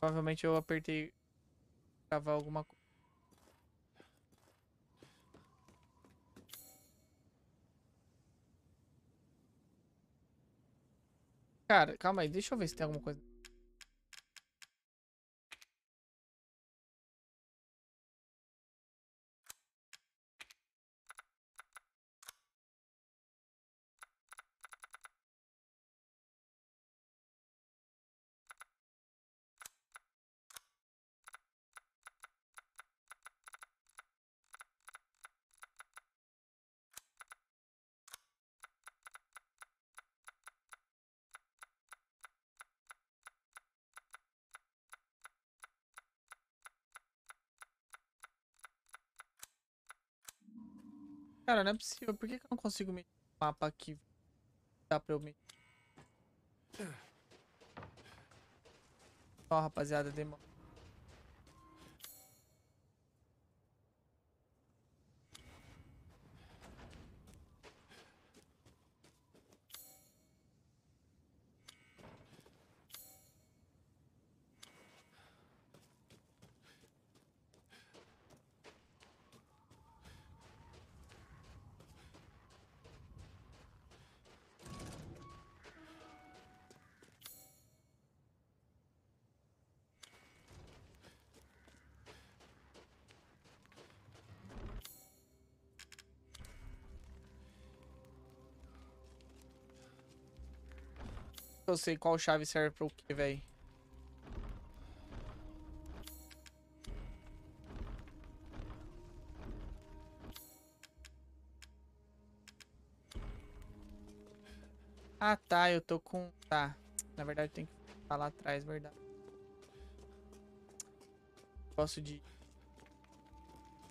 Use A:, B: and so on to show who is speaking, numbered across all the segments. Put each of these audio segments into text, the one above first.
A: Provavelmente eu apertei gravar alguma coisa. Cara, calma aí, deixa eu ver se tem alguma coisa. Cara, não é possível. Por que, que eu não consigo me mapa aqui? Dá pra eu me Ó, rapaziada, demora. eu sei qual chave serve pra o que, velho. Ah, tá. Eu tô com... Tá. Na verdade, tem que ficar lá atrás, verdade. Posso de...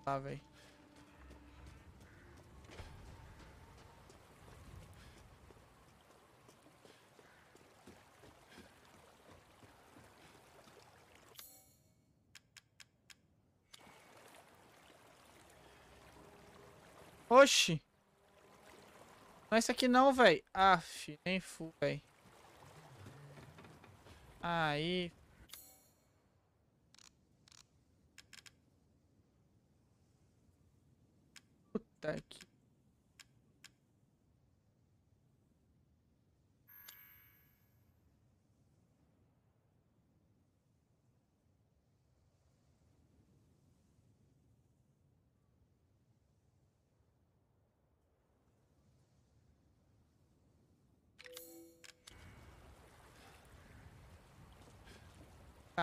A: Lá, velho. Oxi. Não é isso aqui não, velho. Aff, nem fu, velho. Aí. Puta que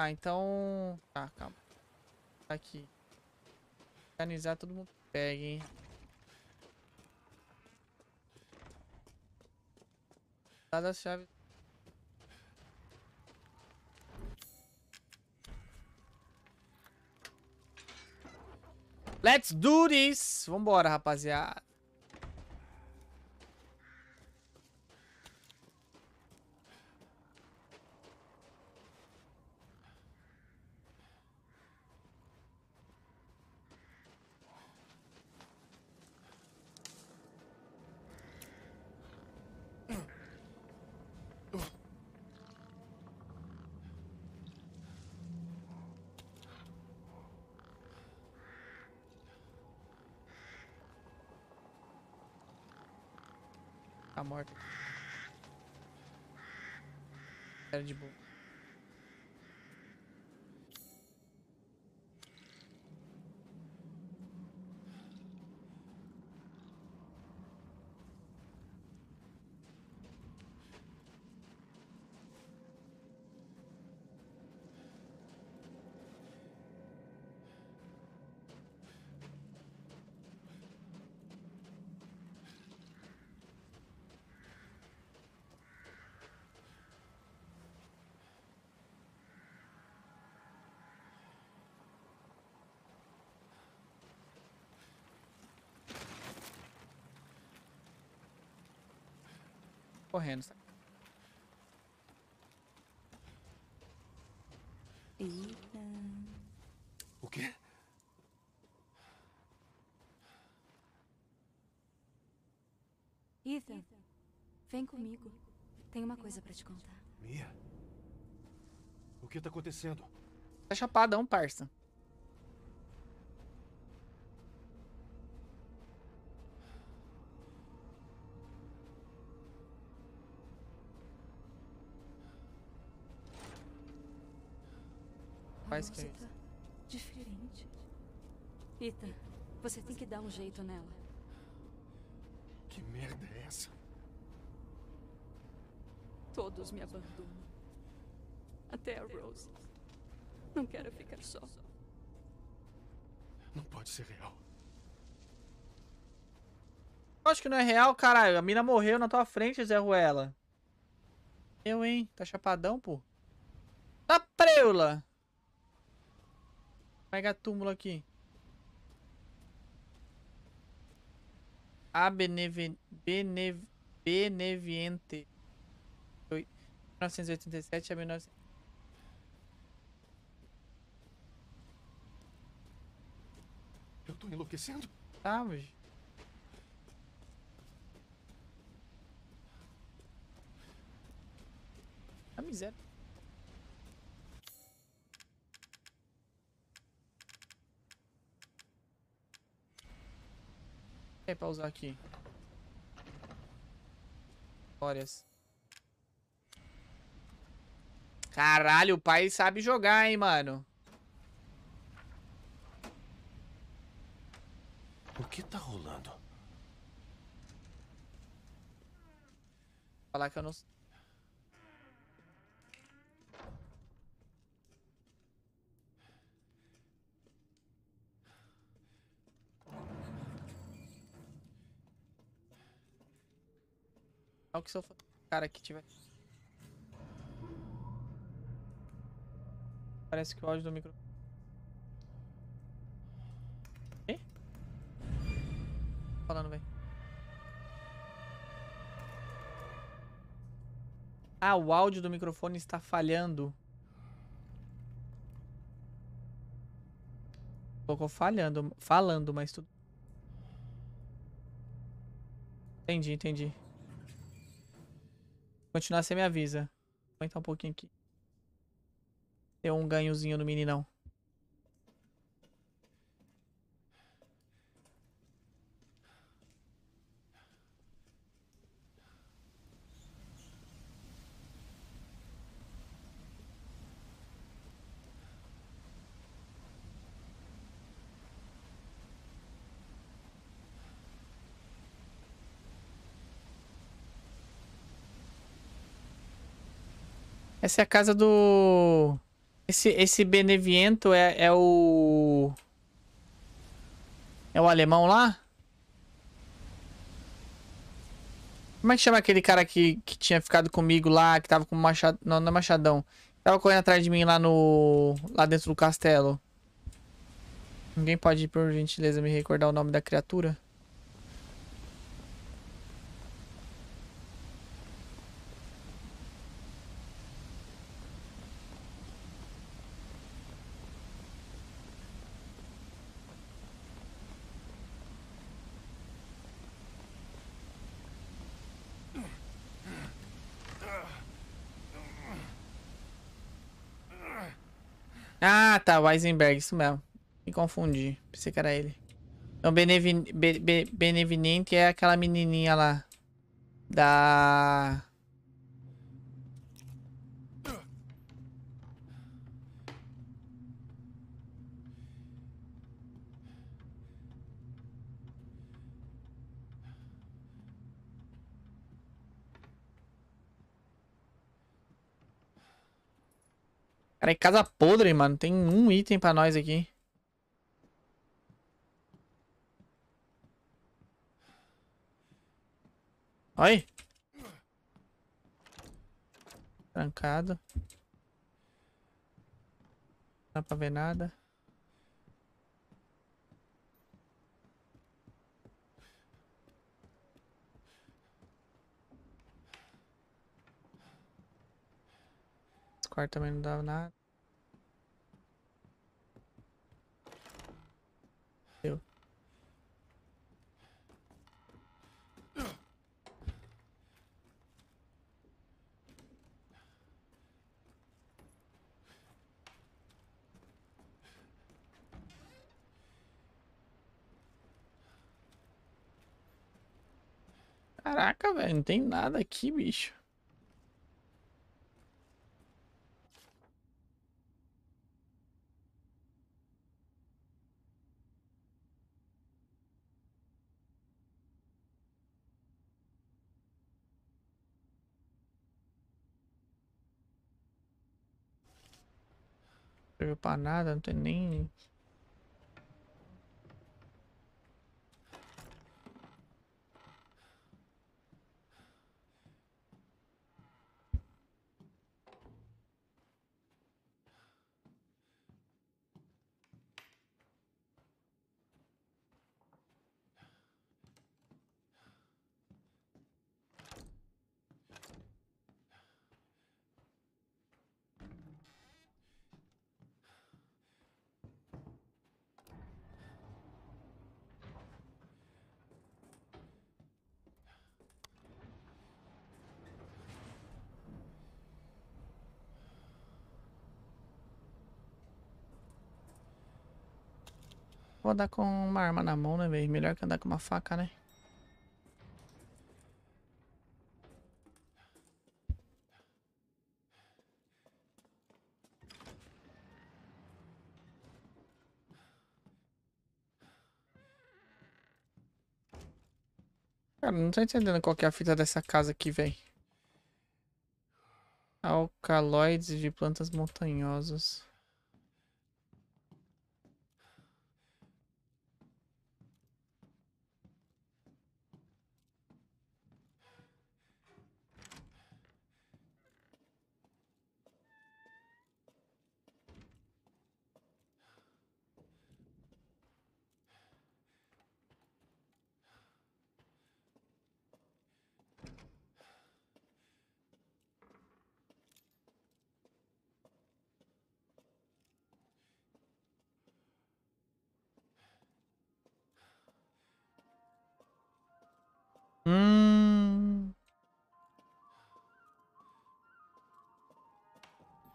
A: Ah, então... Tá, calma. Tá aqui. Organizar, todo mundo pega, hein. Tá da chave... Let's do this! Vambora, rapaziada. morta. Era de boa. correndo. Eita. O quê? Ethan, vem comigo. Tem uma coisa para te contar. Mia? O que tá acontecendo? Tá chapadão, parça. mais quente. Tá diferente. Ita, você tem que dar um jeito nela. Que merda é essa? Todos me abandonam. Até a Rose. Não quero ficar só. Não pode ser real. Acho que não é real, caralho. A mina morreu na tua frente, Zé Ruela. Eu, hein? Tá chapadão, pô. Tá preula! Pega túmulo aqui. A Beneve... Beneve... Beneviente. 1987 a 19... Eu tô enlouquecendo? Tá, mas... A miséria. tem pra usar aqui? Histórias. Caralho, o pai sabe jogar, hein, mano. O que tá rolando? Falar que eu não... que se eu for cara que tiver. Parece que o áudio do micro. Hein? Falando bem. Ah, o áudio do microfone está falhando. Colocou falhando, falando, mas tudo. Entendi, entendi. Continuar, você me avisa. Vou aumentar um pouquinho aqui. Tem um ganhozinho no meninão. Essa é a casa do... Esse, esse Beneviento é, é o... É o alemão lá? Como é que chama aquele cara que, que tinha ficado comigo lá, que tava com machado... Não, não é machadão. Tava correndo atrás de mim lá no... Lá dentro do castelo. Ninguém pode, por gentileza, me recordar o nome da criatura? Ah, tá, Weisenberg, isso mesmo. Me confundi. Pensei que era ele. Então, Benevin Be Be é aquela menininha lá. Da... Cara, é casa podre, mano. Tem um item pra nós aqui. Olha Trancado. Não dá pra ver nada. quartos também não dava nada. Eu. Caraca, velho, não tem nada aqui, bicho. Serviu pra nada, não tem nem Vou andar com uma arma na mão, né, velho? Melhor que andar com uma faca, né? Cara, não tô entendendo qual que é a fita dessa casa aqui, velho. Alcaloides de plantas montanhosas.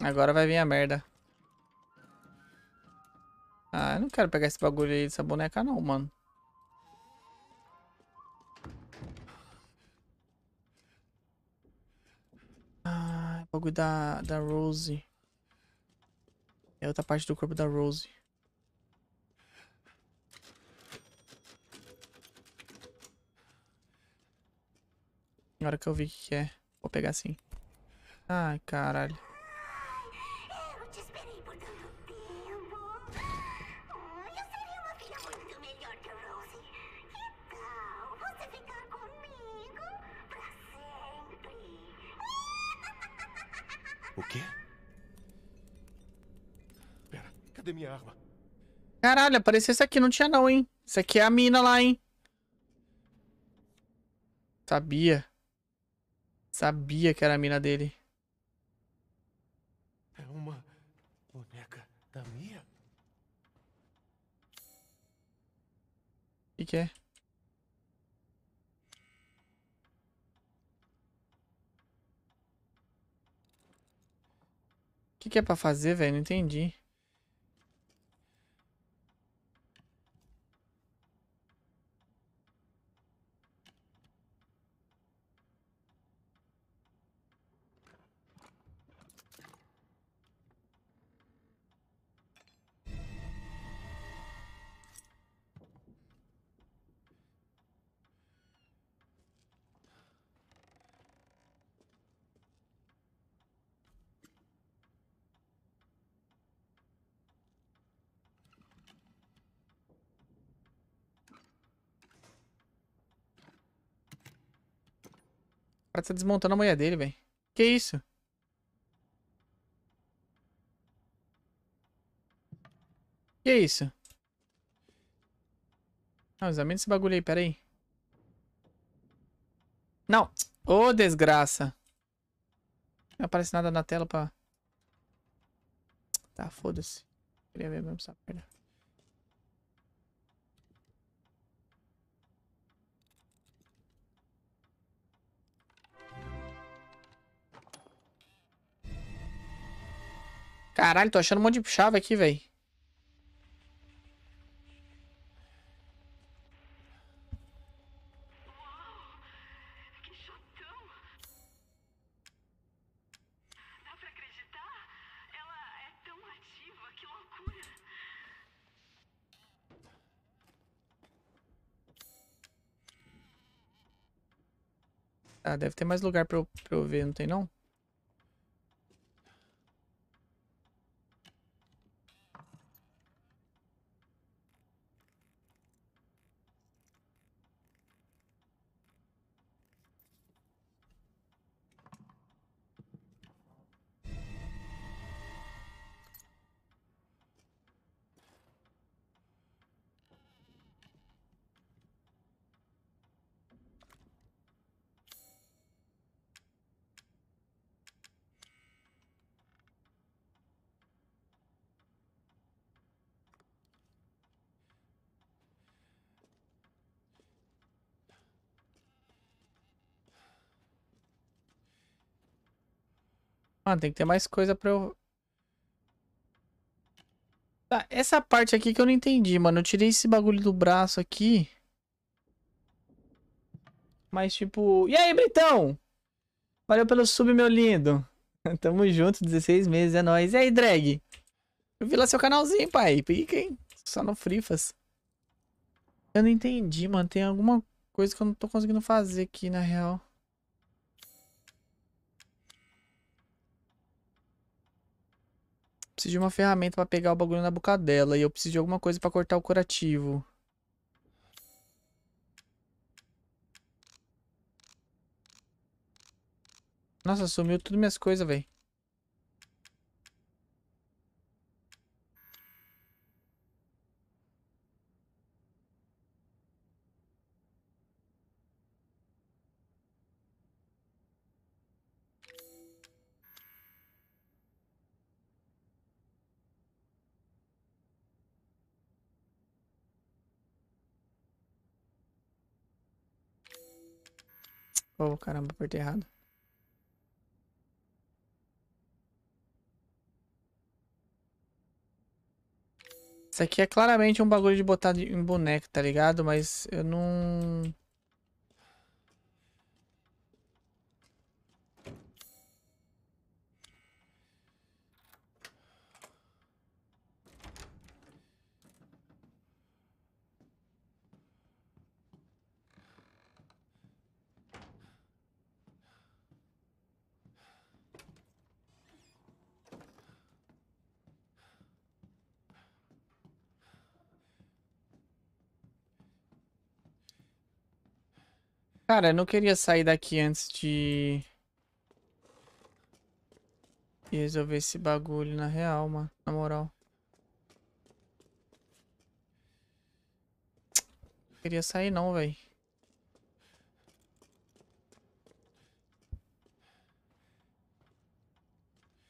A: Agora vai vir a merda. Ah, eu não quero pegar esse bagulho aí dessa boneca não, mano. Ah, bagulho da, da Rose. É outra parte do corpo da Rose. Na hora que eu vi o que é. Vou pegar assim. Ai, caralho. Caralho, apareceu isso aqui. Não tinha não, hein? Isso aqui é a mina lá, hein? Sabia. Sabia que era a mina dele. É uma boneca da minha? O que, que é? O que, que é pra fazer, velho? Não entendi. cara tá desmontando a mulher dele, velho. Que isso? Que isso? Não, ah, examina esse bagulho aí, pera aí. Não! Ô, oh, desgraça! Não aparece nada na tela pra... Tá, foda-se. Queria ver mesmo essa merda. Caralho, tô achando um monte de chave aqui, velho. Ah, deve ter mais lugar pra eu, pra eu ver, não tem não? Mano, ah, tem que ter mais coisa pra eu... Tá, essa parte aqui que eu não entendi, mano. Eu tirei esse bagulho do braço aqui. Mas, tipo... E aí, Britão? Valeu pelo sub, meu lindo. Tamo junto, 16 meses, é nóis. E aí, drag? Eu vi lá seu canalzinho, pai. Pica, hein? Só no Frifas. Eu não entendi, mano. Tem alguma coisa que eu não tô conseguindo fazer aqui, na real. preciso de uma ferramenta pra pegar o bagulho na boca dela. E eu preciso de alguma coisa pra cortar o curativo. Nossa, sumiu tudo minhas coisas, velho. Oh, caramba, apertei errado. Isso aqui é claramente um bagulho de botar em boneco, tá ligado? Mas eu não... Cara, eu não queria sair daqui antes de... resolver esse bagulho na real, mano. Na moral. Não queria sair não, velho.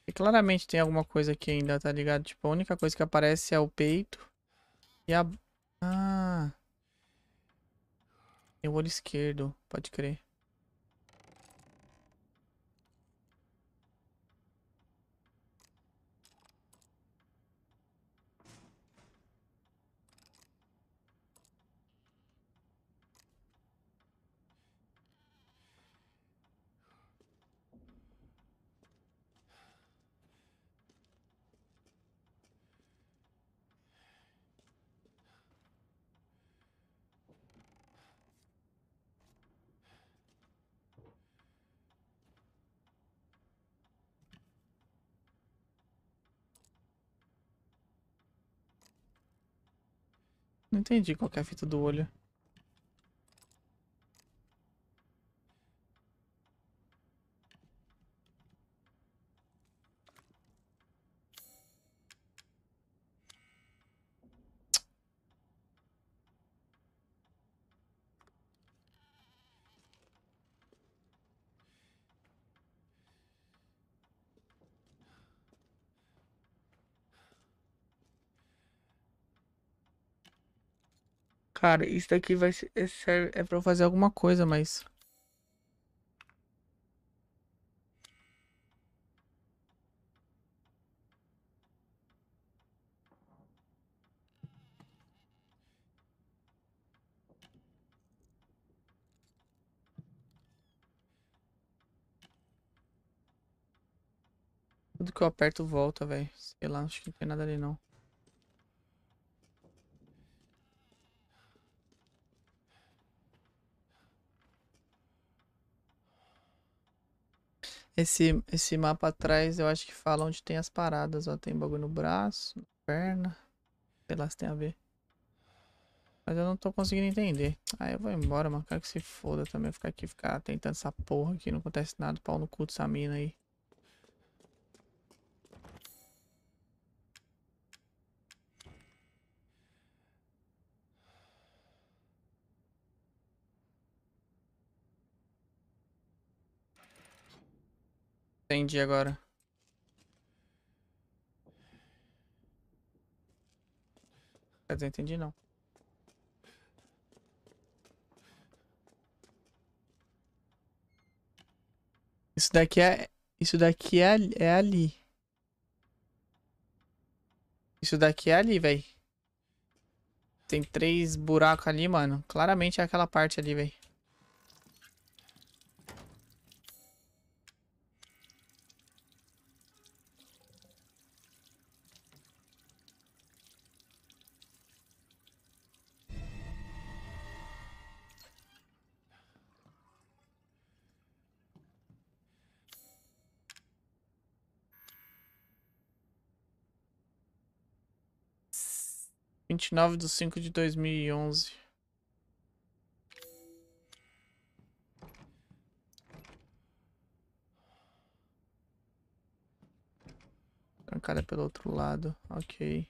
A: E claramente tem alguma coisa aqui ainda, tá ligado? Tipo, a única coisa que aparece é o peito. E a... Ah o olho esquerdo, pode crer. entendi qual é a fita do olho. Cara, isso daqui vai ser. É, é, pra eu fazer alguma coisa, mas. Tudo que eu aperto volta, velho. Sei lá, acho que não tem nada ali não. Esse, esse mapa atrás, eu acho que fala onde tem as paradas, ó. Tem bagulho no braço, na perna. Sei lá se tem a ver. Mas eu não tô conseguindo entender. aí eu vou embora, mano. Quero que se foda também. Ficar aqui, ficar tentando essa porra aqui. Não acontece nada. Pau no cu dessa mina aí. entendi agora. Quer dizer, entendi não. Isso daqui é... Isso daqui é, é ali. Isso daqui é ali, velho. Tem três buracos ali, mano. Claramente é aquela parte ali, velho. 29 de 5 de 2011. Trancada então, é pelo outro lado, ok.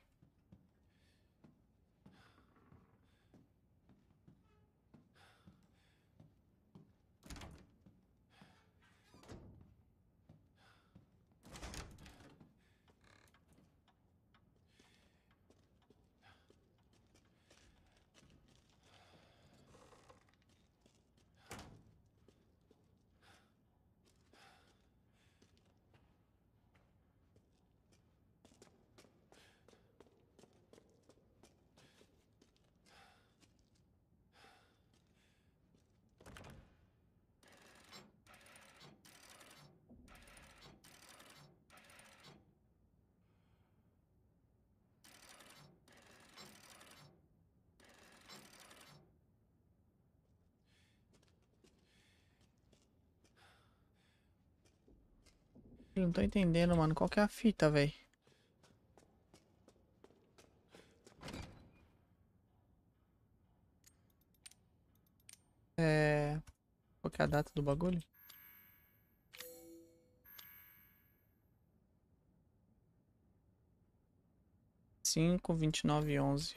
A: Eu não tô entendendo, mano. Qual que é a fita, velho? É... Qual que é a data do bagulho? Cinco, vinte e nove, onze.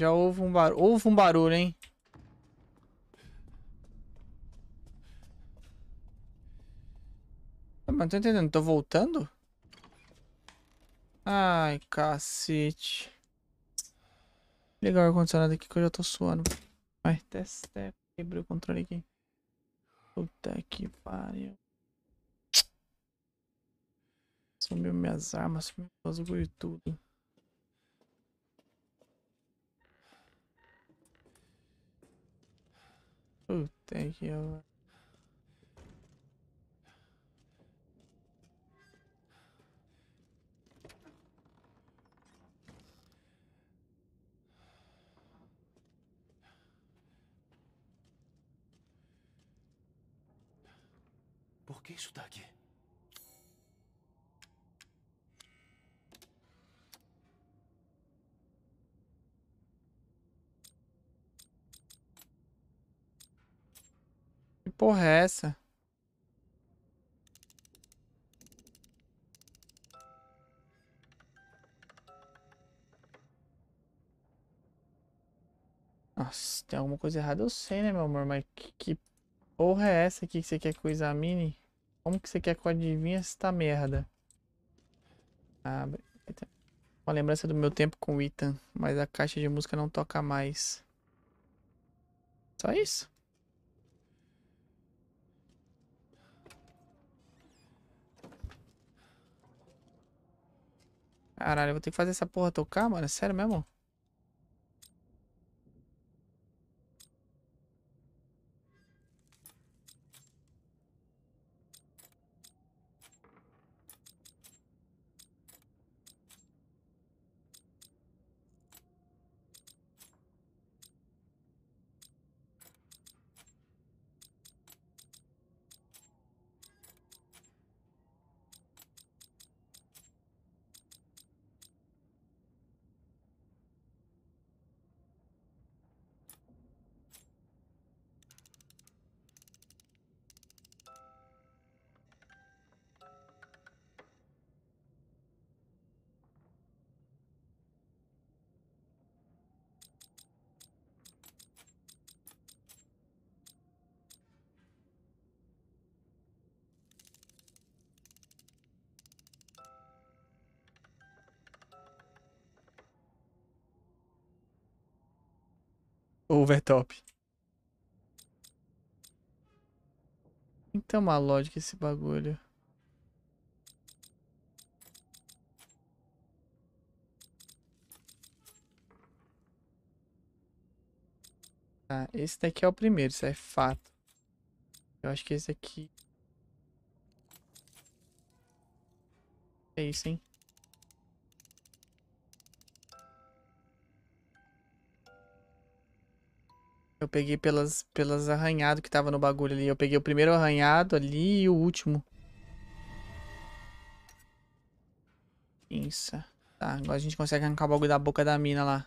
A: já houve um barulho. Houve um barulho, hein? Ah, mas não tô entendendo. Tô voltando? Ai, cacete. legal o ar-condicionado aqui que eu já tô suando. Vai, testa. Quebrei o controle aqui. Puta que pariu. Sumiu minhas armas, sumiu meus bagulho tudo. Oh, thank you. Por que, Shutaki? porra é essa? Nossa, tem alguma coisa errada, eu sei, né, meu amor? Mas que, que porra é essa aqui que você quer que eu examine? Como que você quer que eu adivinhe essa merda? Ah, uma lembrança do meu tempo com o Ethan, mas a caixa de música não toca mais. Só isso? Caralho, eu vou ter que fazer essa porra tocar, mano. É sério mesmo? overtop. Tem uma lógica esse bagulho. Tá, ah, esse daqui é o primeiro, isso é fato. Eu acho que esse aqui... É isso, hein? Eu peguei pelas, pelas arranhado que tava no bagulho ali. Eu peguei o primeiro arranhado ali e o último. Isso. Tá, agora a gente consegue arrancar o bagulho da boca da mina lá.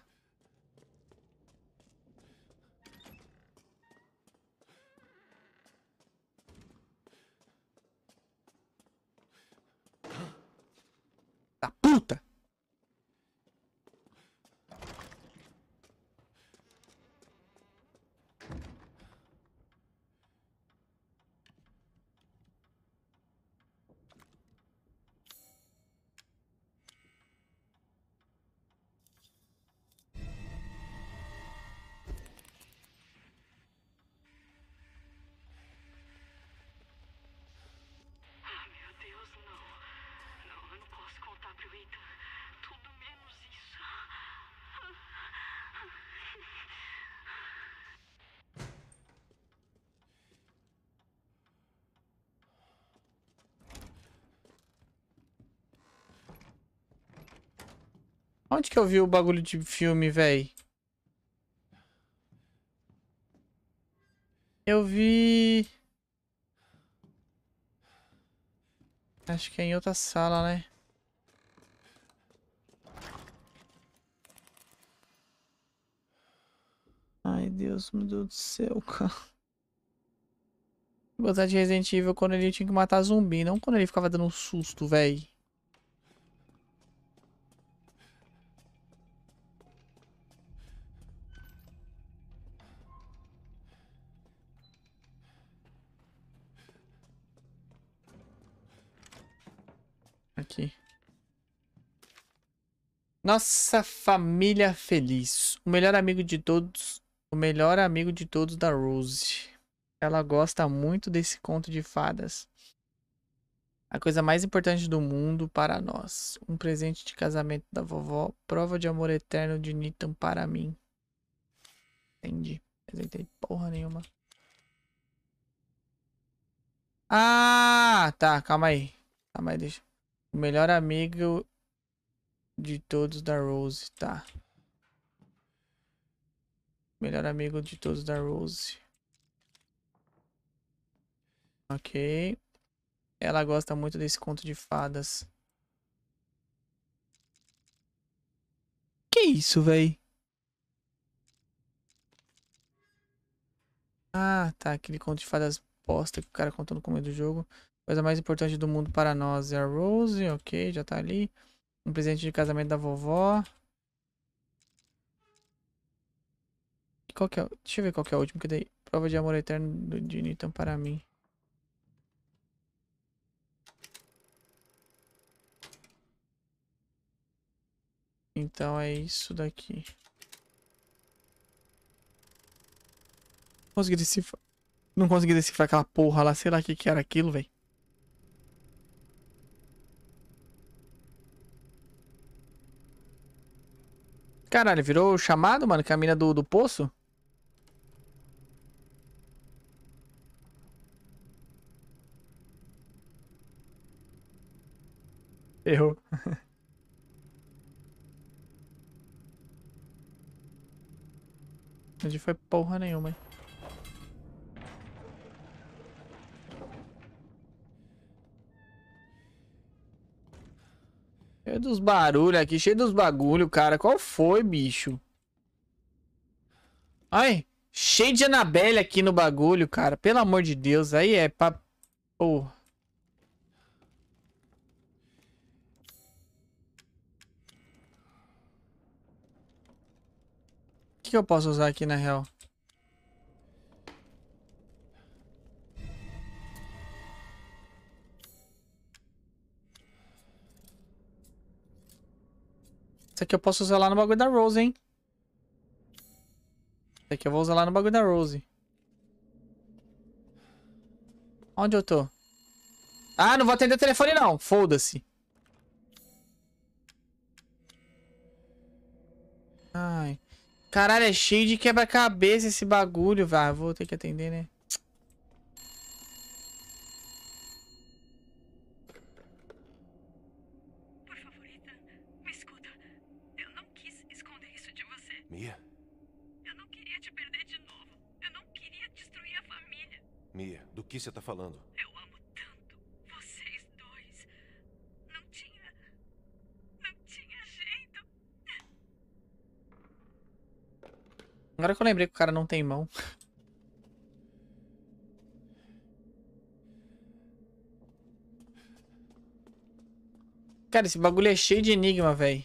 A: que eu vi o bagulho de filme, velho? Eu vi... Acho que é em outra sala, né? Ai, Deus, meu Deus do céu, cara. Botar de Resident Evil quando ele tinha que matar zumbi, não quando ele ficava dando um susto, velho. aqui. Nossa família feliz. O melhor amigo de todos. O melhor amigo de todos da Rose. Ela gosta muito desse conto de fadas. A coisa mais importante do mundo para nós. Um presente de casamento da vovó. Prova de amor eterno de Nitan para mim. Entendi. Mas entendi porra nenhuma. Ah, tá. Calma aí. Calma aí, deixa. O melhor amigo de todos da Rose, tá. Melhor amigo de todos da Rose. Ok. Ela gosta muito desse conto de fadas. Que isso, véi? Ah, tá. Aquele conto de fadas bosta que o cara contou no começo do jogo. Coisa mais importante do mundo para nós é a Rose, ok, já tá ali. Um presente de casamento da vovó. Qual que é? Deixa eu ver qual que é o último, que daí... Prova de amor eterno do Dinitão para mim. Então é isso daqui. Consegui decifrar. Não consegui decifrar aquela porra lá. Sei lá o que, que era aquilo, velho. Caralho, virou chamado, mano, que é a mina do, do poço? Errou. Onde foi porra nenhuma, hein? Cheio dos barulhos aqui, cheio dos bagulho, cara. Qual foi, bicho? Ai, cheio de Anabelle aqui no bagulho, cara. Pelo amor de Deus, aí é pra... o que eu posso usar aqui na real? que aqui eu posso usar lá no bagulho da Rose, hein? Isso aqui eu vou usar lá no bagulho da Rose. Onde eu tô? Ah, não vou atender o telefone não. Foda-se. Ai. Caralho, é cheio de quebra-cabeça esse bagulho, vai. Vou ter que atender, né? que você tá falando? Eu amo tanto vocês dois. Não tinha. Não tinha jeito. Agora que eu lembrei que o cara não tem mão. Cara, esse bagulho é cheio de enigma, velho.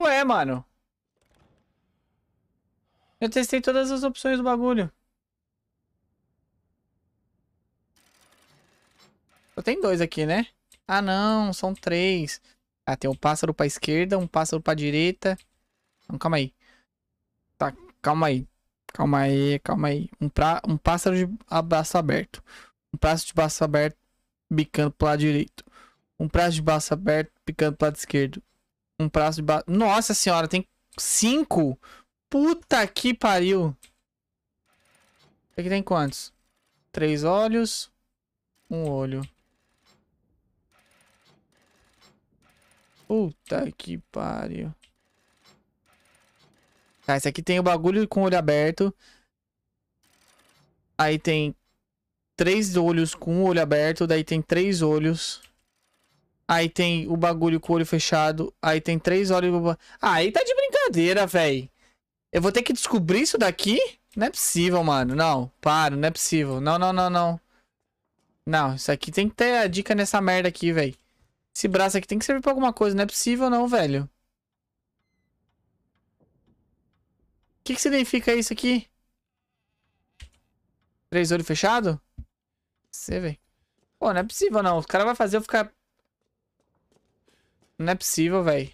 A: Ué, mano. Eu testei todas as opções do bagulho. Só tem dois aqui, né? Ah, não. São três. Ah, tem um pássaro pra esquerda, um pássaro pra direita. Então, calma aí. Tá, calma aí. Calma aí, calma aí. Um, pra... um pássaro de braço aberto. Um pássaro de braço aberto bicando pro lado direito. Um pássaro de braço aberto picando pro lado esquerdo. Um prazo de ba... Nossa senhora, tem cinco? Puta que pariu. Aqui tem quantos? Três olhos. Um olho. Puta que pariu. Tá, esse aqui tem o bagulho com o olho aberto. Aí tem três olhos com o olho aberto. Daí tem três olhos. Aí tem o bagulho com o olho fechado. Aí tem três olhos. Ah, aí tá de brincadeira, velho. Eu vou ter que descobrir isso daqui? Não é possível, mano. Não, para, não é possível. Não, não, não, não. Não, isso aqui tem que ter a dica nessa merda aqui, velho. Esse braço aqui tem que servir pra alguma coisa. Não é possível, não, velho. O que, que significa isso aqui? Três olhos fechados? Você, velho. Pô, não é possível, não. Os caras vão fazer eu ficar não é possível, velho.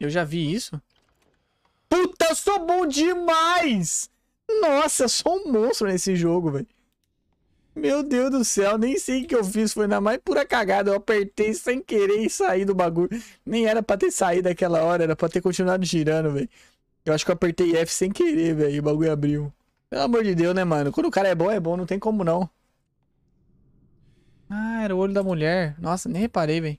A: Eu já vi isso. Puta, eu sou bom demais! Nossa, eu sou um monstro nesse jogo, velho. Meu Deus do céu, nem sei o que eu fiz. Foi na mais pura cagada. Eu apertei sem querer e saí do bagulho. Nem era pra ter saído daquela hora, era pra ter continuado girando, velho. Eu acho que eu apertei F sem querer, velho. E o bagulho abriu. Pelo amor de Deus, né, mano? Quando o cara é bom, é bom, não tem como não. Ah, era o olho da mulher. Nossa, nem reparei, velho.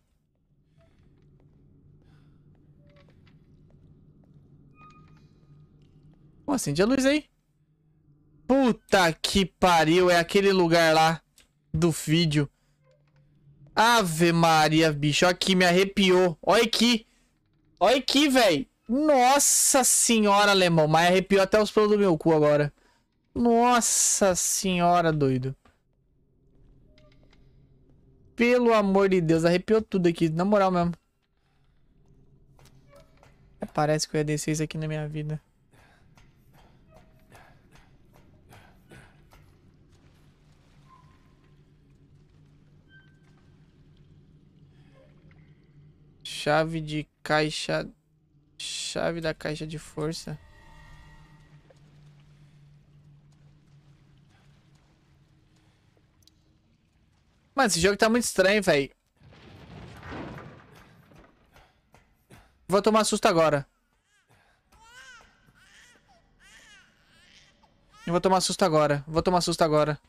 A: Pô, assim? acende a luz aí. Puta que pariu, é aquele lugar lá do vídeo. Ave Maria, bicho. Olha aqui, me arrepiou. Olha aqui. Olha aqui, velho. Nossa senhora, alemão. Mas arrepiou até os pelos do meu cu agora. Nossa senhora, doido. Pelo amor de Deus, arrepiou tudo aqui, na moral mesmo. Parece que eu ia descer isso aqui na minha vida. Chave de caixa... Chave da caixa de força. Mano, esse jogo tá muito estranho, velho. Vou tomar susto agora. Eu vou tomar susto agora. Vou tomar susto agora.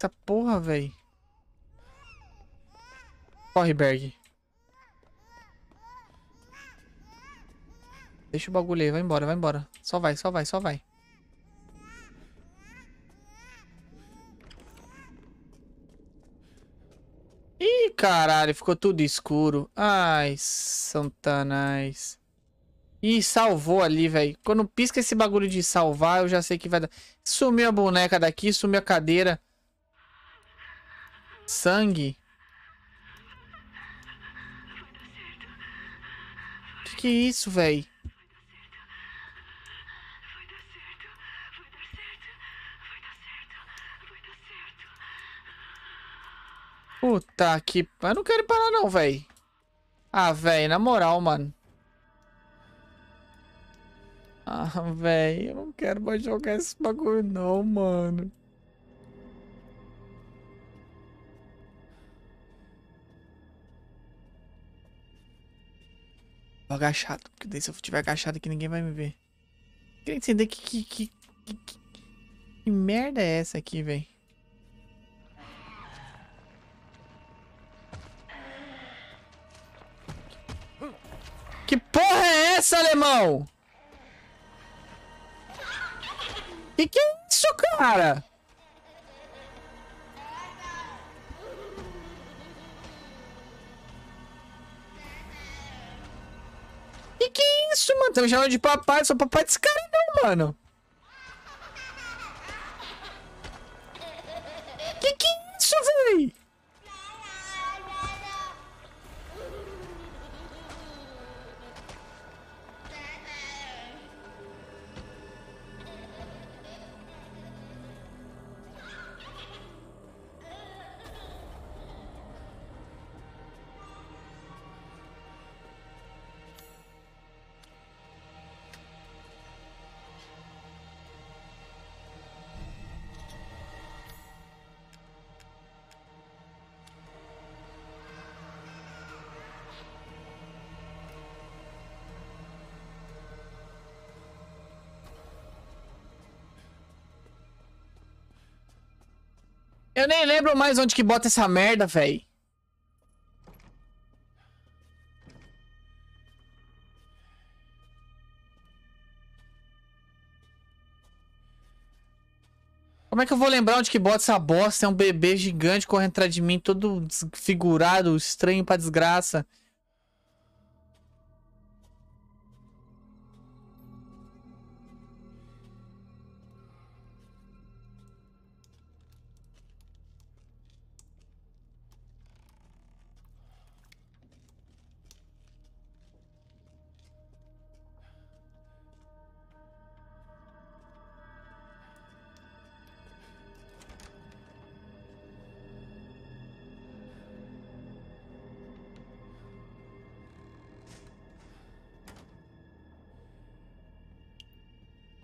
A: Eita porra, velho. Corre, Berg. Deixa o bagulho aí, vai embora, vai embora. Só vai, só vai, só vai. Ih, caralho, ficou tudo escuro. Ai, santanás. Ih, salvou ali, velho. Quando pisca esse bagulho de salvar, eu já sei que vai dar. Sumiu a boneca daqui, sumiu a cadeira. Sangue? Que que é isso, velho? Puta que... Eu não quero parar não, velho. Ah, velho, na moral, mano. Ah, velho, eu não quero mais jogar esse bagulho não, mano. Tô agachado, porque daí se eu tiver agachado aqui ninguém vai me ver. Queria entender que que, que, que, que merda é essa aqui, véi? Que porra é essa, alemão? Que que é isso, cara? E que isso, mano? Tá me chamando de papai? Sou papai desse cara não, mano. Que que é isso, véi? Eu nem lembro mais onde que bota essa merda, velho. Como é que eu vou lembrar onde que bota essa bosta? É um bebê gigante correndo atrás de mim, todo desfigurado, estranho pra desgraça.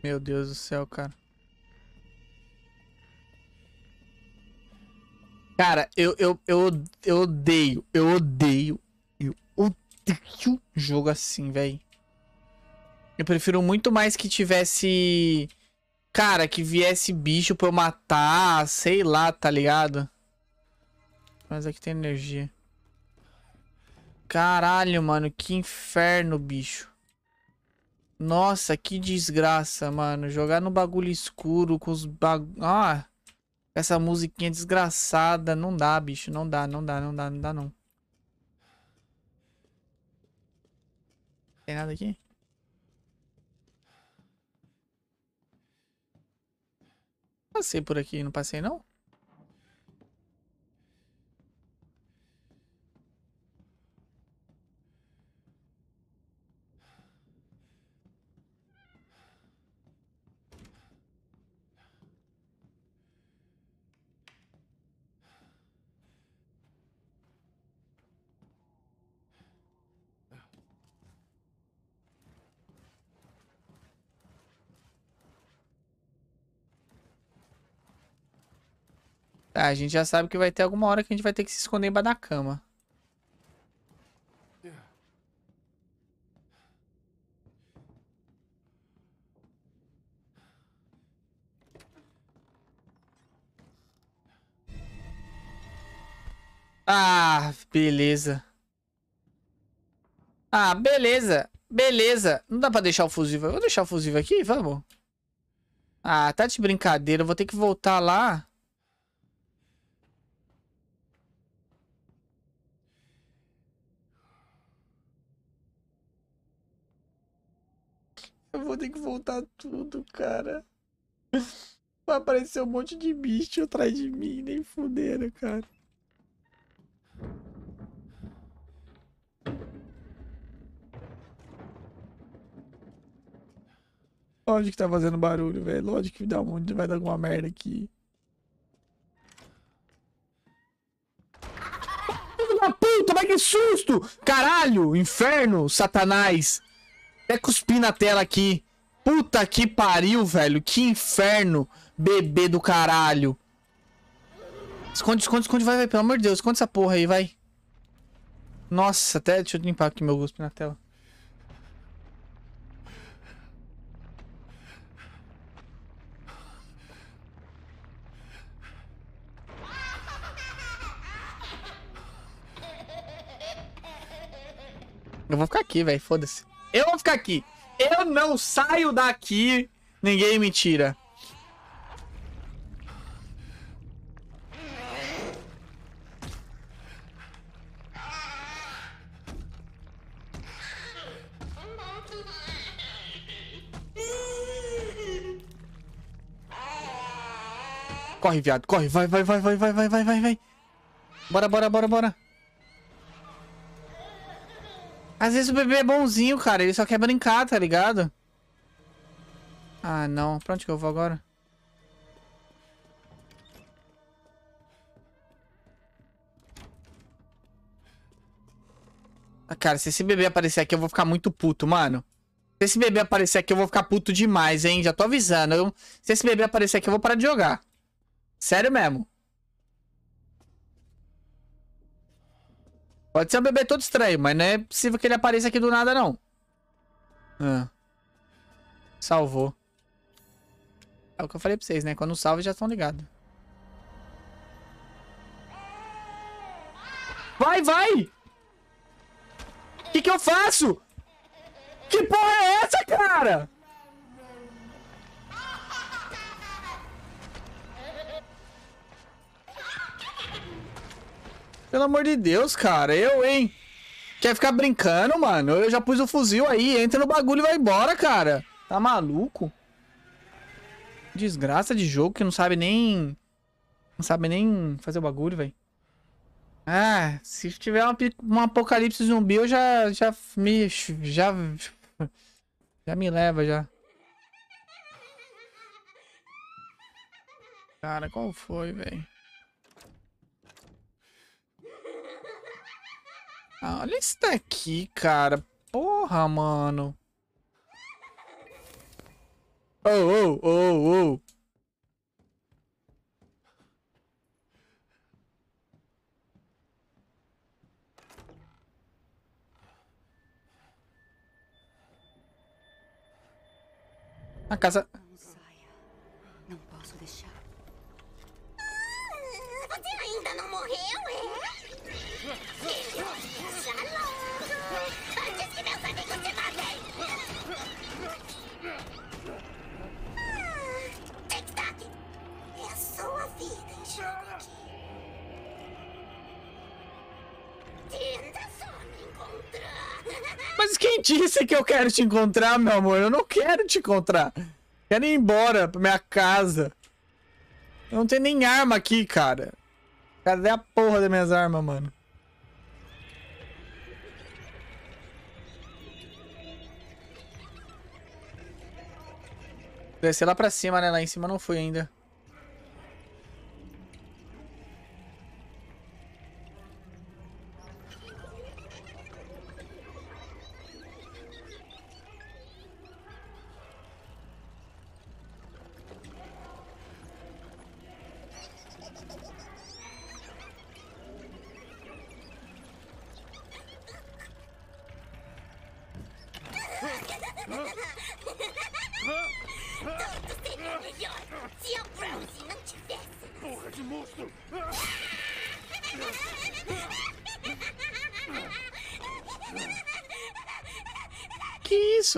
A: Meu Deus do céu, cara. Cara, eu, eu, eu, eu odeio, eu odeio, eu odeio jogo assim, velho. Eu prefiro muito mais que tivesse. Cara, que viesse bicho pra eu matar, sei lá, tá ligado? Mas aqui tem energia. Caralho, mano, que inferno, bicho. Nossa, que desgraça, mano. Jogar no bagulho escuro com os bag... Ah, essa musiquinha desgraçada. Não dá, bicho. Não dá, não dá, não dá, não dá, não. Tem nada aqui? Passei por aqui, não passei, não? Tá, a gente já sabe que vai ter alguma hora que a gente vai ter que se esconder embaixo da cama. Ah, beleza. Ah, beleza. Beleza. Não dá pra deixar o fusível. vou deixar o fusível aqui, vamos. Ah, tá de brincadeira. vou ter que voltar lá. Eu vou ter que voltar tudo, cara. Vai aparecer um monte de bicho atrás de mim, nem fudeira, cara. Onde que tá fazendo barulho, velho. Lógico que dá um, vai dar alguma merda aqui. puta, mas que susto! Caralho, inferno, satanás. Até cuspi na tela aqui. Puta que pariu, velho. Que inferno, bebê do caralho. Esconde, esconde, esconde. Vai, vai, pelo amor de Deus. Esconde essa porra aí, vai. Nossa, até... Deixa eu limpar aqui meu cuspi na tela. Eu vou ficar aqui, velho. Foda-se. Eu vou ficar aqui. Eu não saio daqui. Ninguém me tira. Corre, viado, corre. Vai, vai, vai, vai, vai, vai, vai, vai. Bora, bora, bora, bora. Às vezes o bebê é bonzinho, cara. Ele só quer brincar, tá ligado? Ah, não. Pra onde que eu vou agora? Ah, cara, se esse bebê aparecer aqui, eu vou ficar muito puto, mano. Se esse bebê aparecer aqui, eu vou ficar puto demais, hein? Já tô avisando. Eu... Se esse bebê aparecer aqui, eu vou parar de jogar. Sério mesmo. Pode ser um bebê todo estranho, mas não é possível que ele apareça aqui do nada, não. Ah. Salvou. É o que eu falei pra vocês, né? Quando salva, já estão ligados. Vai, vai! O que, que eu faço? Que porra é essa, cara? Pelo amor de Deus, cara. Eu, hein? Quer ficar brincando, mano? Eu já pus o fuzil aí. Entra no bagulho e vai embora, cara. Tá maluco? Desgraça de jogo que não sabe nem... Não sabe nem fazer o bagulho, velho. Ah, se tiver um apocalipse zumbi, eu já... Já me... Já... Já me leva, já. Cara, qual foi, velho? Ah, olha isso daqui, cara. Porra, mano. Oh, oh, oh, oh. A casa... Tenta só me encontrar. Mas quem disse que eu quero te encontrar, meu amor? Eu não quero te encontrar. Quero ir embora pra minha casa. Eu não tenho nem arma aqui, cara. Cadê a porra das minhas armas, mano? Descer lá pra cima, né? Lá em cima não fui ainda.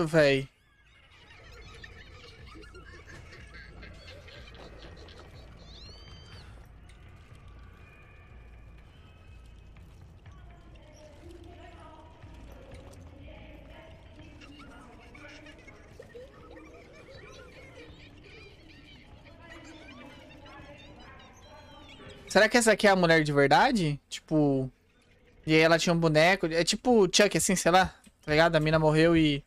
A: velho. Será que essa aqui é a mulher de verdade? Tipo. E aí ela tinha um boneco. É tipo Chuck, assim, sei lá. Tá ligado? A mina morreu e.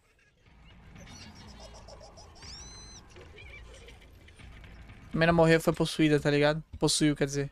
A: A menina morreu foi possuída, tá ligado? Possuiu, quer dizer.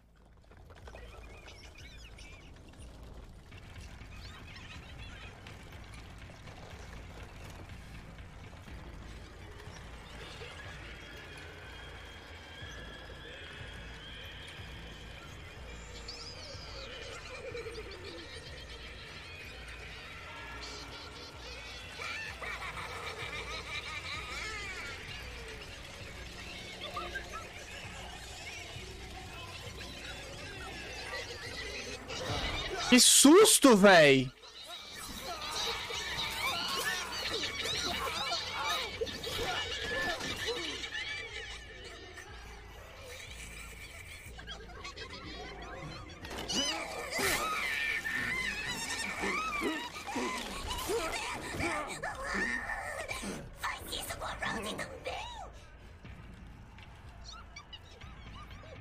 A: Que susto, véi!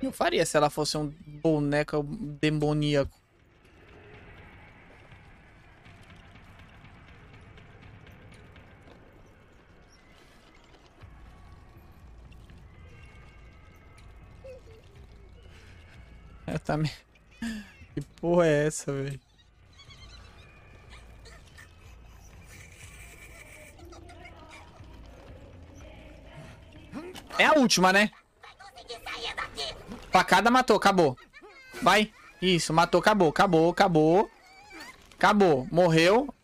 A: Não faria se ela fosse um boneco demoníaco. apartamento. Tá que porra é essa, velho? É a última, né? Facada matou, acabou. Vai. Isso, matou, acabou, acabou, acabou. Acabou. Morreu.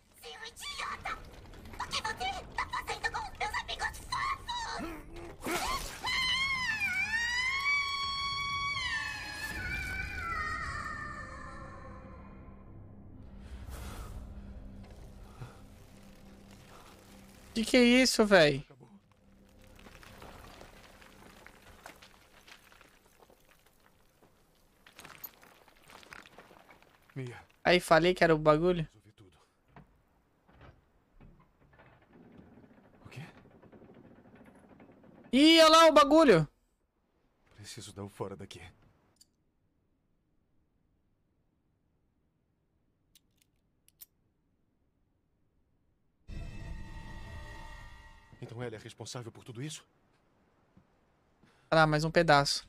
A: que é isso, velho? Aí falei que era o bagulho. Ih, olha lá o bagulho. Preciso dar o um fora daqui. Então ela é responsável por tudo isso? Ah, mais um pedaço.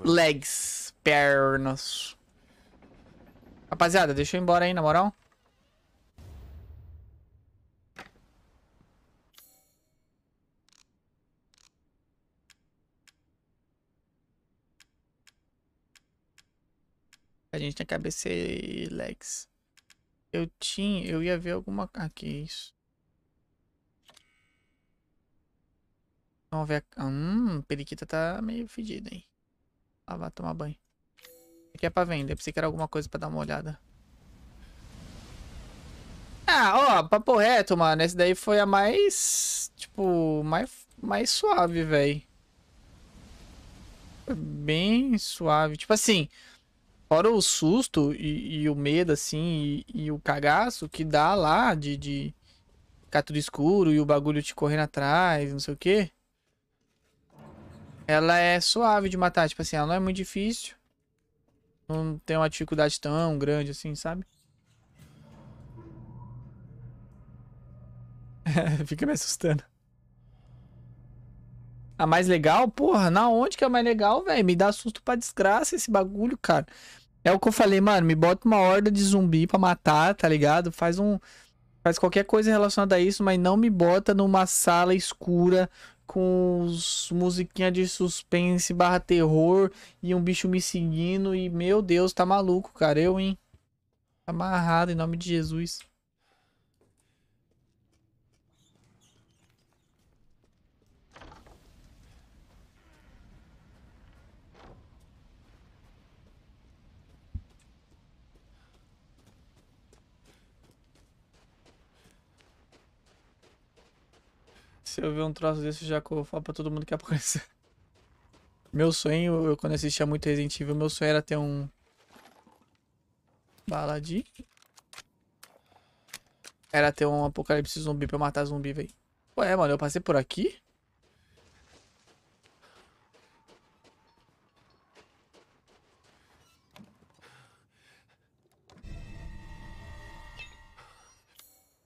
A: Legs, pernas. Rapaziada, deixa eu ir embora aí, na moral. A gente tem cabeça e legs. Eu tinha, eu ia ver alguma... Aqui, que isso. Vamos ver. A... Hum, periquita tá meio fedida, hein? Ah, vai tomar banho. Aqui é pra vender. Pensei que era alguma coisa pra dar uma olhada. Ah, ó, papo reto, mano. Esse daí foi a mais, tipo, mais, mais suave, velho. Bem suave. Tipo assim, fora o susto e, e o medo, assim, e, e, o cagaço que dá lá de, de ficar tudo escuro e o bagulho te correndo atrás, não sei o quê. Ela é suave de matar, tipo assim, ela não é muito difícil. Não tem uma dificuldade tão grande assim, sabe? Fica me assustando. A mais legal? Porra, na onde que é a mais legal, velho? Me dá susto pra desgraça esse bagulho, cara. É o que eu falei, mano. Me bota uma horda de zumbi pra matar, tá ligado? Faz um. Faz qualquer coisa relacionada a isso, mas não me bota numa sala escura com os musiquinha de suspense barra terror e um bicho me seguindo e meu Deus, tá maluco, cara, eu, hein? Tá amarrado em nome de Jesus. se eu ver um troço desse, já que eu falo pra todo mundo que é coisa. Meu sonho, eu quando assistia muito Resident Evil, meu sonho era ter um... Bala de... Era ter um apocalipse zumbi pra eu matar zumbi, velho. Ué, mano, eu passei por aqui?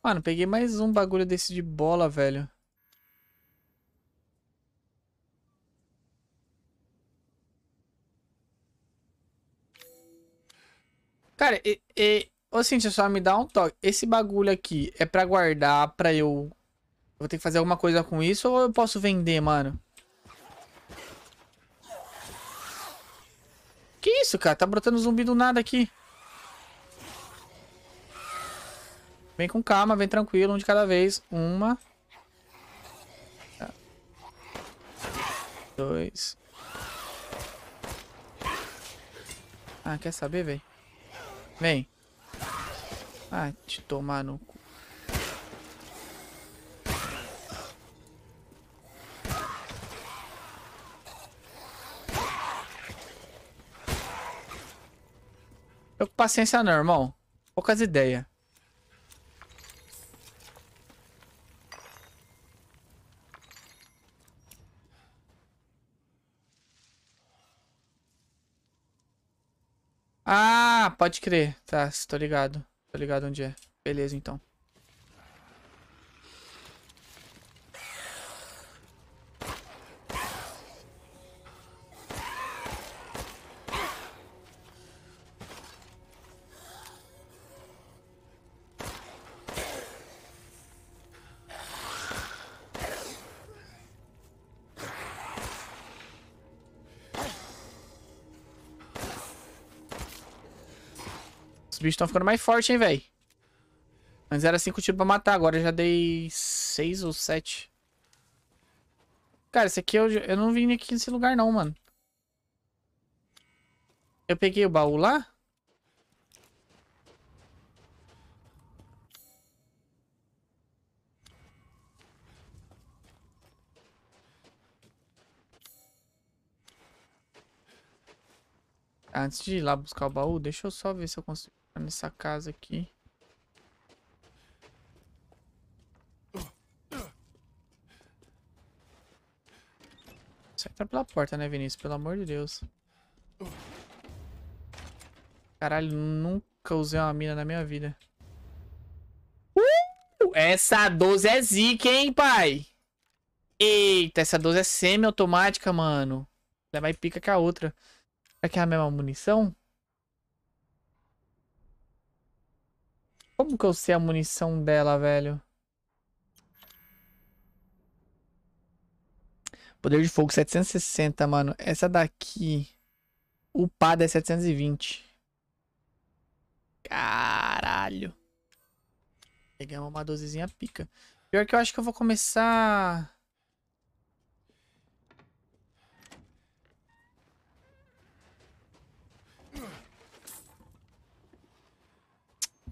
A: Mano, peguei mais um bagulho desse de bola, velho. Cara, e, e, ô Cintia, só me dá um toque. Esse bagulho aqui é pra guardar pra eu. Vou ter que fazer alguma coisa com isso ou eu posso vender, mano? Que isso, cara? Tá brotando zumbi do nada aqui. Vem com calma, vem tranquilo, um de cada vez. Uma. Dois. Ah, quer saber, velho? Vem. Ah, te tomar no cu. Tô com paciência não, irmão. Poucas ideias. pode crer. Tá, tô ligado. Tô ligado onde é. Beleza, então. bichos estão ficando mais fortes, hein, velho. Antes era 5 tiros pra matar, agora eu já dei 6 ou 7. Cara, esse aqui eu, eu não vim aqui nesse lugar não, mano. Eu peguei o baú lá? Antes de ir lá buscar o baú, deixa eu só ver se eu consigo nessa casa aqui. Só entra tá pela porta, né, Vinícius? Pelo amor de Deus. Caralho, nunca usei uma mina na minha vida. Uh! Essa 12 é zica, hein, pai? Eita, essa 12 é semi-automática, mano. Ela é mais pica que a outra. Será que é a mesma munição? Como que eu sei a munição dela, velho? Poder de fogo 760, mano. Essa daqui. o pad é 720. Caralho. Pegamos uma dozezinha pica. Pior que eu acho que eu vou começar...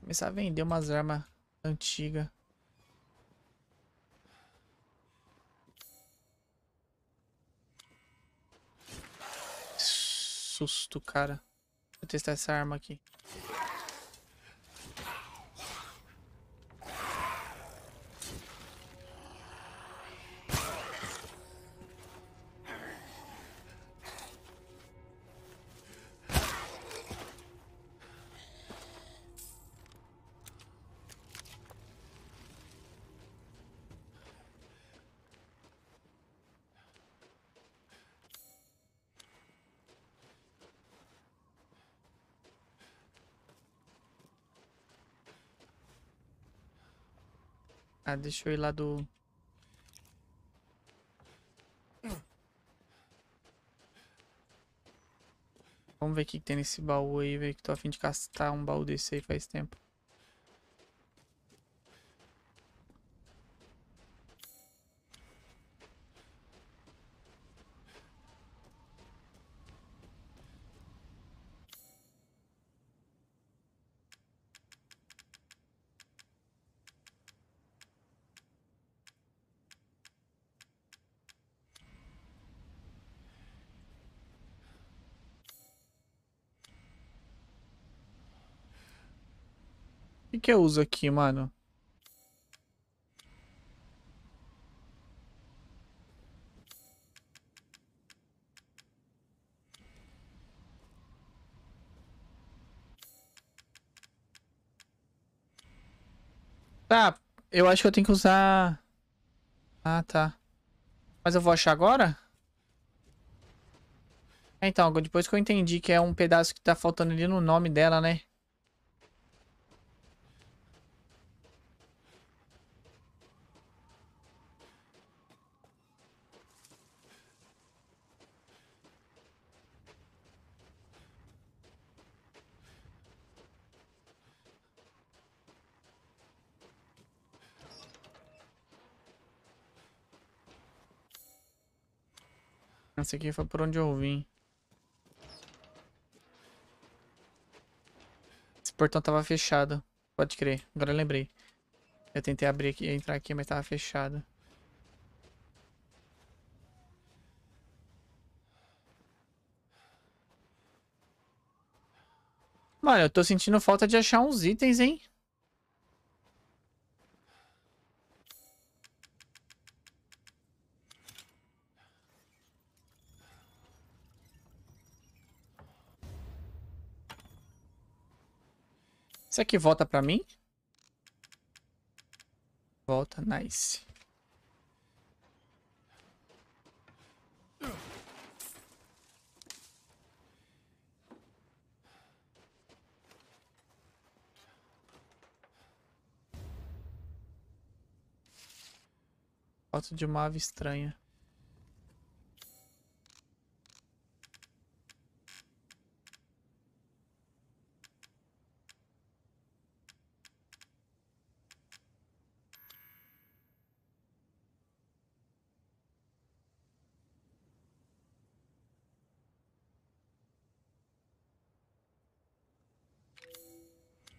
A: Começar a vender umas armas antigas. Susto, cara. Vou testar essa arma aqui. Ah, deixa eu ir lá do... Vamos ver o que, tem nesse baú aí, velho. Que tô afim de castar um baú desse aí faz tempo. que, que eu uso aqui, mano? Tá, eu acho que eu tenho que usar... Ah, tá. Mas eu vou achar agora? É, então, depois que eu entendi que é um pedaço que tá faltando ali no nome dela, né? Essa aqui foi por onde eu vim. Esse portão tava fechado. Pode crer. Agora eu lembrei. Eu tentei abrir aqui, entrar aqui, mas tava fechado. Mano, eu tô sentindo falta de achar uns itens, hein? Isso aqui volta pra mim? Volta, nice. Foto de uma ave estranha.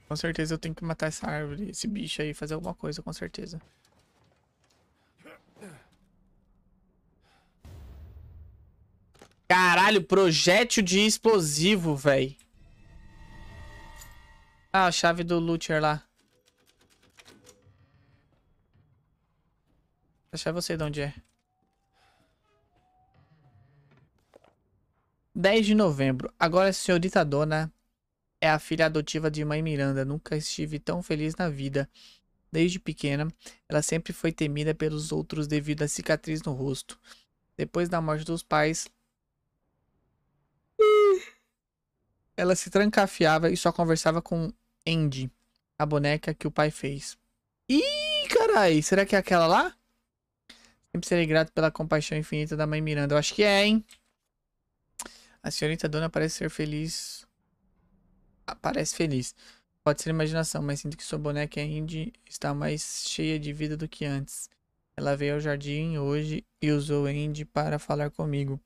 A: Com certeza eu tenho que matar essa árvore, esse bicho aí, fazer alguma coisa, com certeza. Caralho, projétil de explosivo, velho. Ah, a chave do Luther lá. Achar você de onde é. 10 de novembro. Agora é senhorita dona é a filha adotiva de mãe Miranda. Nunca estive tão feliz na vida. Desde pequena, ela sempre foi temida pelos outros devido à cicatriz no rosto. Depois da morte dos pais, ela se trancafiava e só conversava com Andy, a boneca que o pai fez. Ih, carai, será que é aquela lá? Sempre serei grato pela compaixão infinita da mãe Miranda. Eu acho que é, hein? A senhorita dona parece ser feliz parece feliz. Pode ser imaginação, mas sinto que sua boneca Indy está mais cheia de vida do que antes. Ela veio ao jardim hoje e usou Andy para falar comigo.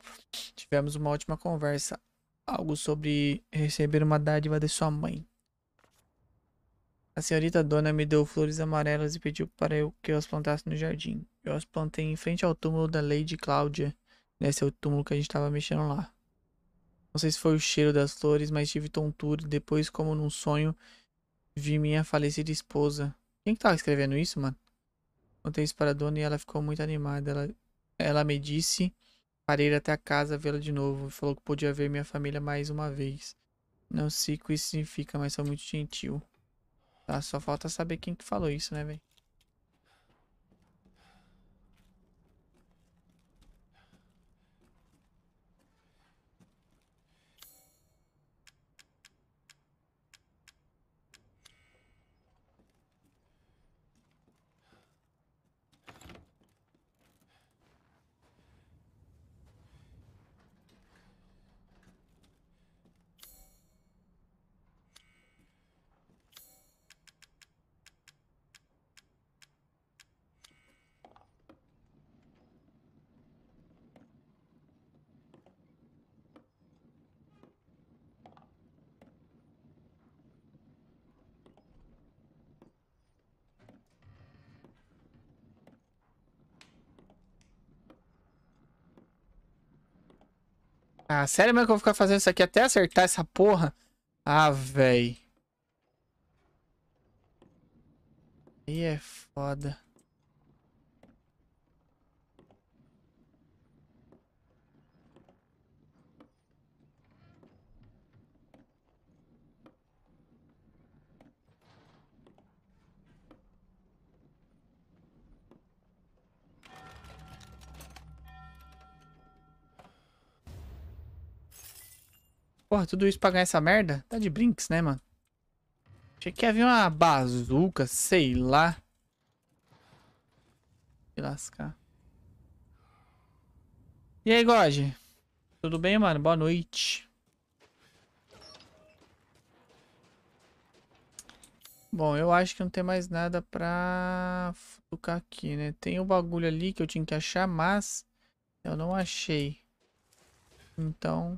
A: Tivemos uma ótima conversa. Algo sobre receber uma dádiva de sua mãe. A senhorita dona me deu flores amarelas e pediu para eu que eu as plantasse no jardim. Eu as plantei em frente ao túmulo da Lady Cláudia. Nesse é o túmulo que a gente estava mexendo lá. Não sei se foi o cheiro das flores, mas tive tontura. Depois, como num sonho, vi minha falecida esposa. Quem que tava escrevendo isso, mano? Contei isso para a dona e ela ficou muito animada. Ela, ela me disse para ir até a casa vê-la de novo. Falou que podia ver minha família mais uma vez. Não sei o que isso significa, mas sou muito gentil. Tá, só falta saber quem que falou isso, né, velho? Ah, sério mesmo que eu vou ficar fazendo isso aqui até acertar essa porra? Ah, véi. Aí é foda. Porra, tudo isso pra ganhar essa merda? Tá de brinks, né, mano? Achei que ia vir uma bazuca, sei lá. Me lascar. E aí, God? Tudo bem, mano? Boa noite. Bom, eu acho que não tem mais nada pra focar aqui, né? Tem o um bagulho ali que eu tinha que achar, mas eu não achei. Então,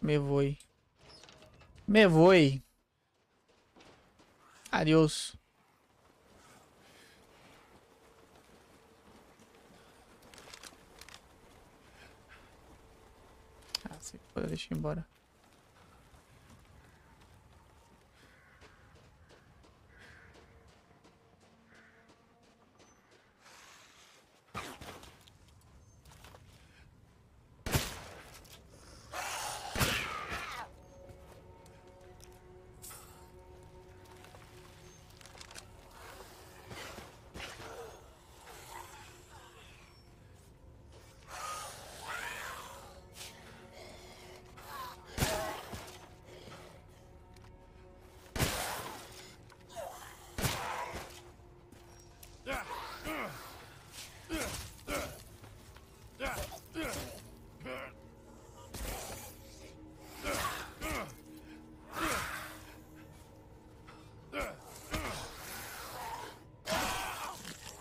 A: me vou. aí. Me voy. Adiós. Ah, se pode deixar embora.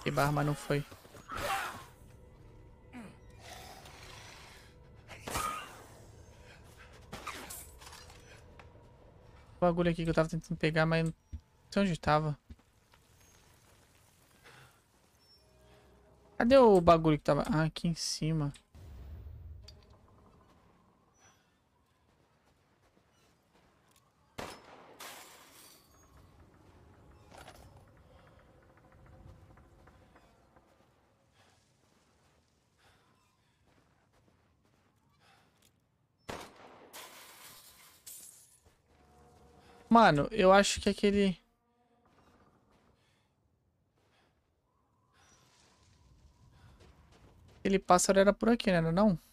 A: tentei barra, mas não foi. O bagulho aqui que eu tava tentando pegar, mas não sei onde tava. Cadê o bagulho que tava? Ah, aqui em cima. Mano, eu acho que aquele... Aquele pássaro era por aqui, né? Não? É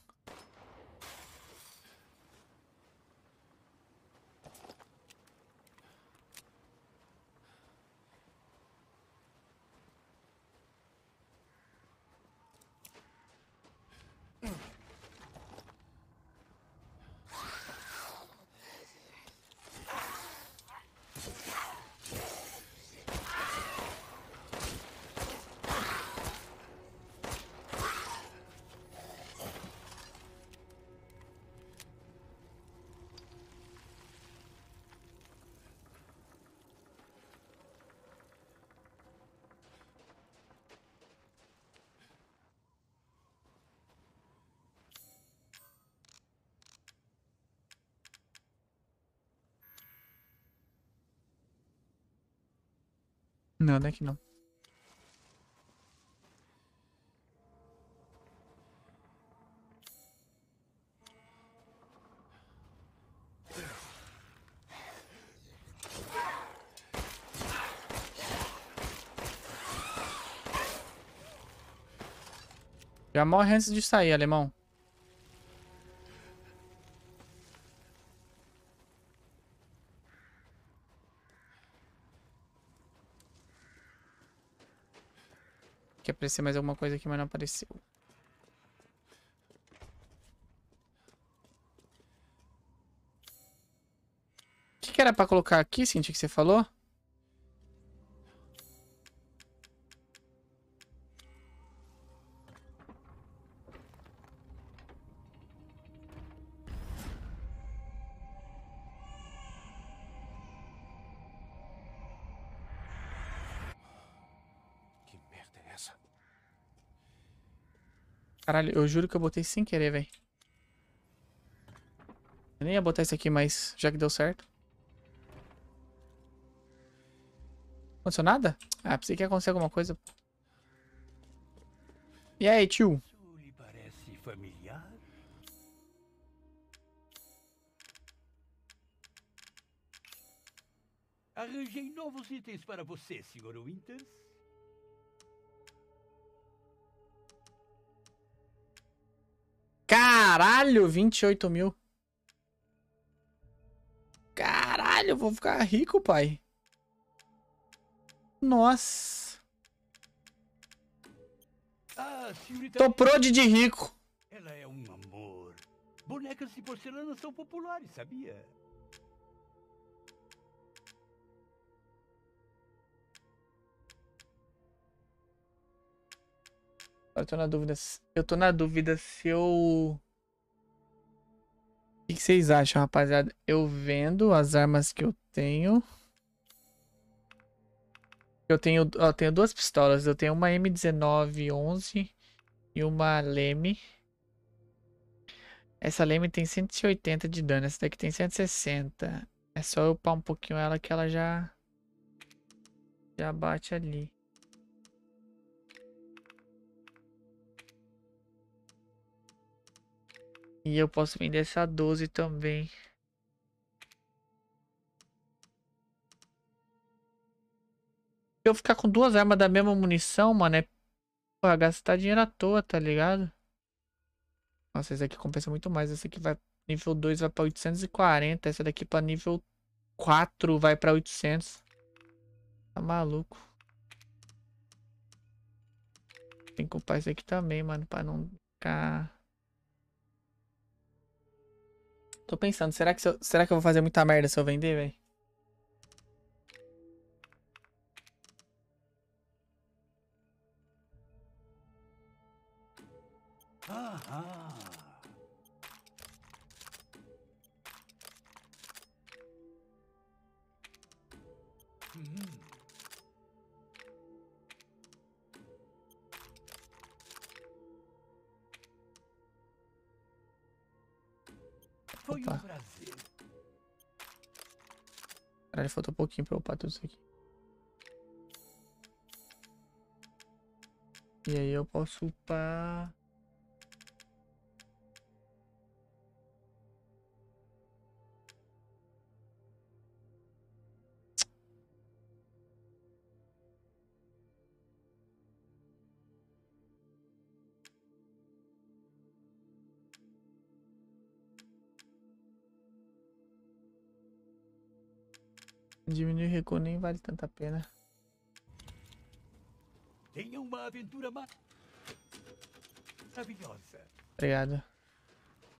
A: não é que não. Já morre antes de sair, alemão. aparecer mais alguma coisa aqui, mas não apareceu. O que, que era pra colocar aqui, Cintia, que você falou? Caralho, eu juro que eu botei sem querer, velho. Eu nem ia botar isso aqui, mas já que deu certo. Aconteceu nada? Ah, pensei que ia acontecer alguma coisa. E aí, tio? Arranjei novos itens para você, Sr. Winters. Caralho, 28 mil. Caralho, eu vou ficar rico, pai. Nossa. Ah, Tô de rico. Ela é um amor. Bonecas de porcelana são populares, sabia? Eu tô na dúvida. Eu tô na dúvida se eu. O que vocês acham, rapaziada? Eu vendo as armas que eu tenho. Eu tenho, eu tenho duas pistolas. Eu tenho uma M1911 e uma Leme. Essa Leme tem 180 de dano. Essa daqui tem 160. É só eu upar um pouquinho ela que ela já... Já bate ali. E eu posso vender essa 12 também. Se eu ficar com duas armas da mesma munição, mano, é... Porra, gastar dinheiro à toa, tá ligado? Nossa, esse aqui compensa muito mais. Esse aqui vai... Nível 2 vai pra 840. Essa daqui pra nível 4 vai pra 800. Tá maluco. Tem que comprar esse aqui também, mano, pra não ficar... Tô pensando, será que, eu, será que eu vou fazer muita merda se eu vender, velho? Ah, ah. falta um pouquinho pra upar tudo isso aqui. E aí eu posso upar... Diminuir recuo nem vale tanta pena. Tenha uma aventura maravilhosa. Obrigado.